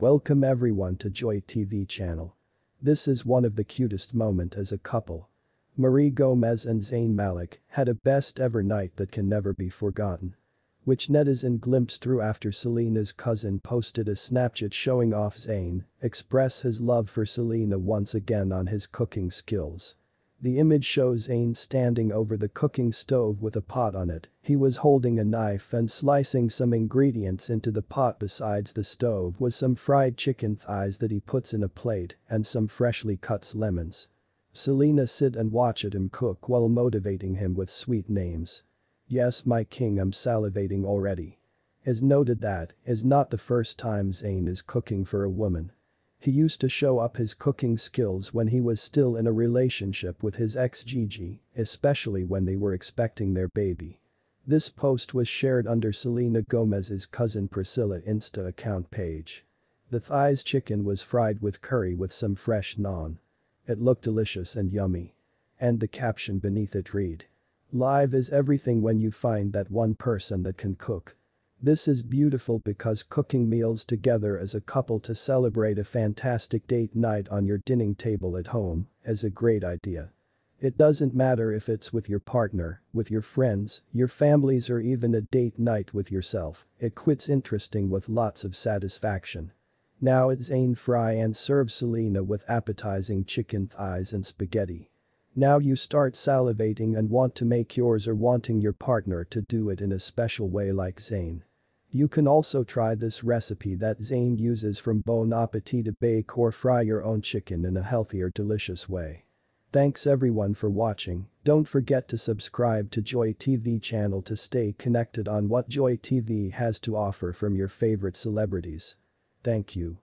Welcome everyone to Joy TV channel. This is one of the cutest moment as a couple. Marie Gomez and Zayn Malik had a best ever night that can never be forgotten. Which netizens glimpsed through after Selena's cousin posted a Snapchat showing off Zayn express his love for Selena once again on his cooking skills. The image shows Ain standing over the cooking stove with a pot on it, he was holding a knife and slicing some ingredients into the pot besides the stove was some fried chicken thighs that he puts in a plate and some freshly cut lemons. Selena sit and watch at him cook while motivating him with sweet names. Yes my king I'm salivating already. Is noted that is not the first time Zane is cooking for a woman. He used to show up his cooking skills when he was still in a relationship with his ex Gigi, especially when they were expecting their baby. This post was shared under Selena Gomez's cousin Priscilla Insta account page. The thighs chicken was fried with curry with some fresh naan. It looked delicious and yummy. And the caption beneath it read. Live is everything when you find that one person that can cook. This is beautiful because cooking meals together as a couple to celebrate a fantastic date night on your dining table at home is a great idea. It doesn't matter if it's with your partner, with your friends, your families or even a date night with yourself, it quits interesting with lots of satisfaction. Now it's Zane fry and serve Selena with appetizing chicken thighs and spaghetti. Now you start salivating and want to make yours or wanting your partner to do it in a special way like Zane. You can also try this recipe that Zane uses from Bon Appetit to bake or fry your own chicken in a healthier delicious way. Thanks everyone for watching, don't forget to subscribe to Joy TV channel to stay connected on what Joy TV has to offer from your favorite celebrities. Thank you.